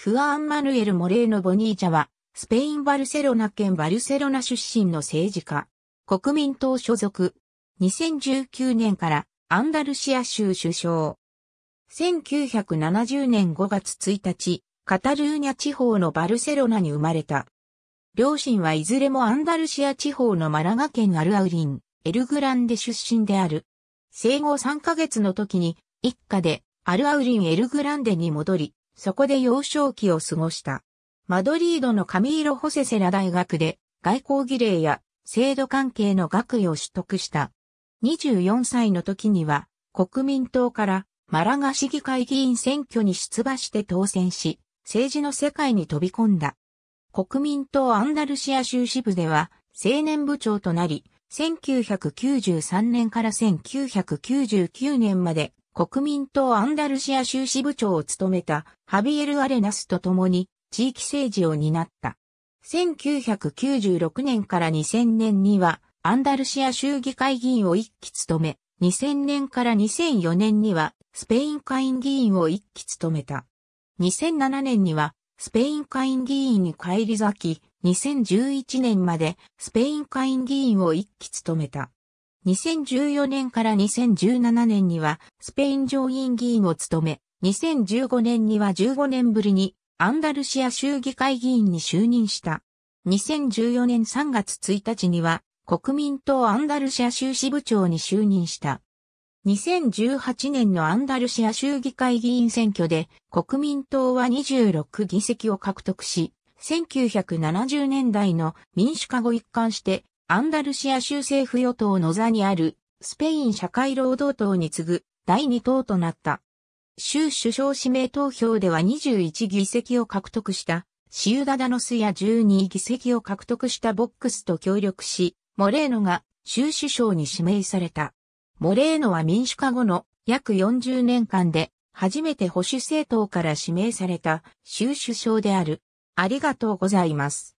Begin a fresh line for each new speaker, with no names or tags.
フアン・マヌエル・モレーノ・ボニーチャは、スペイン・バルセロナ県バルセロナ出身の政治家、国民党所属、2019年からアンダルシア州首相。1970年5月1日、カタルーニャ地方のバルセロナに生まれた。両親はいずれもアンダルシア地方のマラガ県アルアウリン、エルグランデ出身である。生後3ヶ月の時に、一家でアルアウリンエルグランデに戻り、そこで幼少期を過ごした。マドリードのカミーロ・ホセセラ大学で外交儀礼や制度関係の学位を取得した。24歳の時には国民党からマラガ市議会議員選挙に出馬して当選し、政治の世界に飛び込んだ。国民党アンダルシア州支部では青年部長となり、1993年から1999年まで国民党アンダルシア州支部長を務めたハビエル・アレナスと共に地域政治を担った。1996年から2000年にはアンダルシア州議会議員を一期務め、2000年から2004年にはスペイン下院議員を一期務めた。2007年にはスペイン下院議員に返り咲き、2011年までスペイン下院議員を一期務めた。2014年から2017年にはスペイン上院議員を務め、2015年には15年ぶりにアンダルシア州議会議員に就任した。2014年3月1日には国民党アンダルシア州支部長に就任した。2018年のアンダルシア州議会議員選挙で国民党は26議席を獲得し、1970年代の民主化後一貫してアンダルシア州政府与党の座にあるスペイン社会労働党に次ぐ第2党となった。州首相指名投票では21議席を獲得したシウダダノスや12議席を獲得したボックスと協力し、モレーノが州首相に指名された。モレーノは民主化後の約40年間で初めて保守政党から指名された州首相である。ありがとうございます。